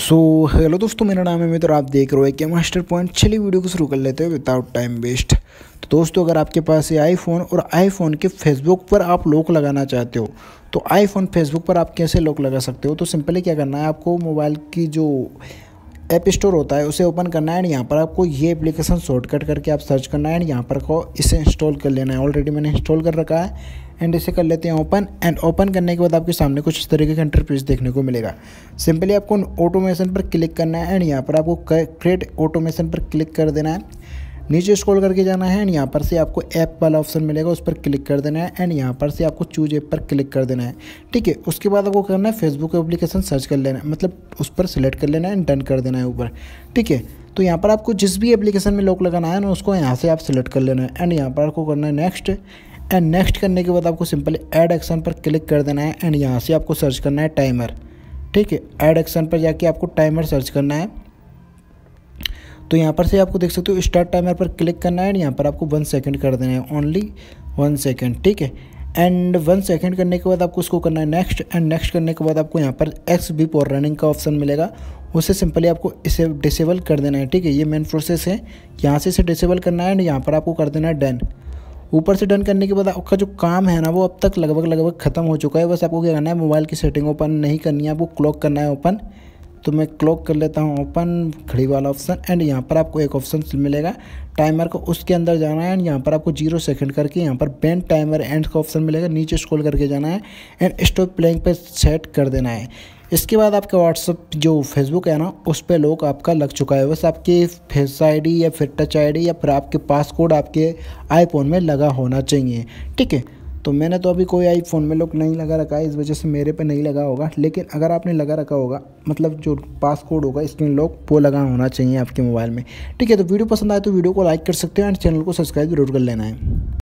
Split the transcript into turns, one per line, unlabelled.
सो so, hello दोस्तों मेरा नाम है मित्र आप देख रहे हो क्या मास्टर पॉइंट चलिए वीडियो को शुरू कर लेते हैं विदाउट टाइम वेस्ट तो दोस्तों अगर आपके पास ये आईफोन और आईफोन के फेसबुक पर आप लॉक लगाना चाहते हो तो आईफोन फेसबुक पर आप कैसे लॉक लगा सकते हो तो सिंपली क्या करना है आपको मोबाइल की जो ऐप स्टोर होता है उसे ओपन करना है एंड यहाँ पर आपको ये एप्लीकेशन शॉर्टकट करके आप सर्च करना है एंड यहाँ पर को इसे इंस्टॉल कर लेना है ऑलरेडी मैंने इंस्टॉल कर रखा है एंड इसे कर लेते हैं ओपन एंड ओपन करने के बाद आपके सामने कुछ इस तरीके का इंटरफेस देखने को मिलेगा सिंपली आपको ऑटोमेशन पर क्लिक करना है एंड यहाँ पर आपको क्रिएट ऑटोमेशन पर क्लिक कर देना है नीचे स्क्रॉल करके जाना है एंड यहाँ पर से आपको ऐप वाला ऑप्शन मिलेगा उस पर क्लिक कर देना है एंड यहाँ पर से आपको चूज ऐप पर क्लिक कर देना है ठीक है उसके बाद आपको करना है फेसबुक एप्लीकेशन सर्च कर लेना है मतलब उस पर सिलेक्ट कर लेना है एंड डन कर देना है ऊपर ठीक है तो यहाँ पर आपको जिस भी एप्लीकेशन में लॉक लगाना है ना उसको यहाँ से आप सिलेक्ट कर लेना है एंड यहाँ पर आपको करना है नेक्स्ट एंड नेक्स्ट करने के बाद आपको सिंपली ऐड एक्शन पर क्लिक कर देना है एंड यहाँ से आपको सर्च करना है टाइमर ठीक है ऐड एक्शन पर जाके आपको टाइमर सर्च करना है तो यहाँ पर से आपको देख सकते हो स्टार्ट टाइमर पर क्लिक करना है एंड यहाँ पर आपको वन सेकेंड कर देना है ओनली वन सेकेंड ठीक है एंड वन सेकेंड करने के बाद आपको उसको करना है नेक्स्ट एंड नेक्स्ट करने के बाद आपको यहाँ पर एक्स बीप और रनिंग का ऑप्शन मिलेगा उसे सिंपली आपको इसे डिसेबल कर देना है ठीक है ये मेन प्रोसेस है यहाँ से इसे डिसेबल करना है एंड यहाँ पर आपको कर देना है डन ऊपर से डन करने के बाद आपका जो काम है ना वो अब तक लगभग लगभग ख़त्म हो चुका है बस आपको क्या करना है मोबाइल की सेटिंग ओपन नहीं करनी है आपको क्लॉक करना है ओपन तो मैं क्लॉक कर लेता हूँ ओपन घड़ी वाला ऑप्शन एंड यहाँ पर आपको एक ऑप्शन मिलेगा टाइमर को उसके अंदर जाना है एंड यहाँ पर आपको जीरो सेकंड करके यहाँ पर बैंड टाइमर एंड का ऑप्शन मिलेगा नीचे स्क्रॉल करके जाना है एंड स्टॉप प्लेइंग पे सेट कर देना है इसके बाद आपका व्हाट्सअप जो फेसबुक है ना उस पर लोग आपका लग चुका है बस आपकी फेस आई या फिर टच आई या फिर आपके पासकोड आपके आईफोन में लगा होना चाहिए ठीक है तो मैंने तो अभी कोई आईफोन में लोग नहीं लगा रखा है इस वजह से मेरे पे नहीं लगा होगा लेकिन अगर आपने लगा रखा होगा मतलब जो पास कोड होगा स्क्रीन लॉक वो लगा होना चाहिए आपके मोबाइल में ठीक है तो वीडियो पसंद आए तो वीडियो को लाइक कर सकते हो एंड चैनल को सब्सक्राइब जरूर कर लेना है